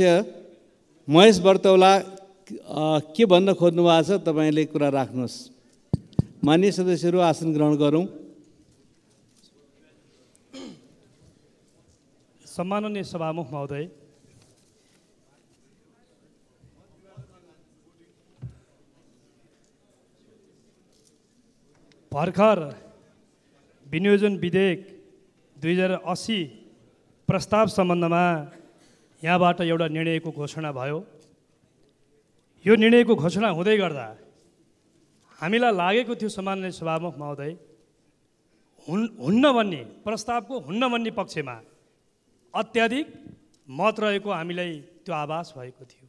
अध्यक्ष महेश वर्तौला के भन्न खोज्नु भएको छ तपाईँले कुरा राख्नुहोस् मान्य सदस्यहरू आसन ग्रहण गरौँ सम्माननीय सभामुख महोदय भर्खर विनियोजन विधेयक दुई हजार असी प्रस्ताव सम्बन्धमा यहाँबाट एउटा निर्णयको घोषणा भयो यो निर्णयको घोषणा हुँदै गर्दा हामीलाई लागेको थियो सामान्य सभामुख महोदय हुन् हुन्न भन्ने प्रस्तावको हुन्न भन्ने पक्षमा अत्याधिक मत रहेको हामीलाई त्यो आभास भएको थियो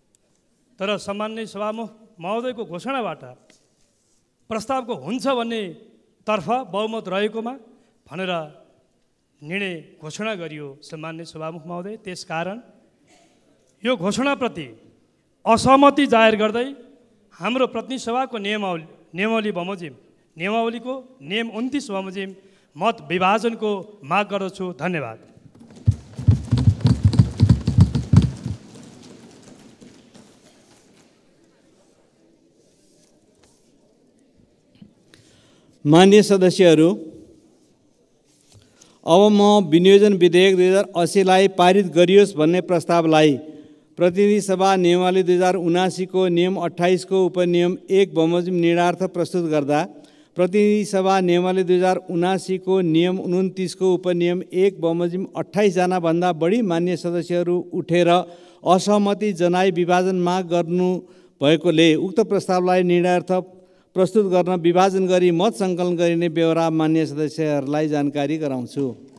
तर सामान्य सभामुख महोदयको घोषणाबाट प्रस्तावको हुन्छ भन्ने तर्फ बहुमत रहेकोमा भनेर निर्णय घोषणा गरियो सामान्य सभामुख महोदय त्यसकारण यो घोषणाप्रति असहमति जाहेर गर्दै हाम्रो प्रतिनिधि सभाको नियमावली नियमावली बमोजिम नियमावलीको नियम उन्तिस बमोजिम मत विभाजनको माग गर्दछु धन्यवाद मान्य सदस्यहरू अब म विनियोजन विधेयक दुई हजार असीलाई पारित गरियोस् भन्ने प्रस्तावलाई प्रतिनिधि सभा नियमावली दुई हजार उनासीको नियम अठाइसको उपनियम एक बमोजिम निर्णार्थ प्रस्तुत गर्दा प्रतिनिधि सभा नियमावली दुई हजार उनासीको नियम उन्तिसको उपनियम एक बमोजिम अठाइसजनाभन्दा बढी मान्य सदस्यहरू उठेर असहमति जनाई विभाजन माग गर्नु भएकोले उक्त प्रस्तावलाई निर्णार्थ प्रस्तुत गर्न विभाजन गरी मत सङ्कलन गरिने बेहोरा मान्य सदस्यहरूलाई जानकारी गराउँछु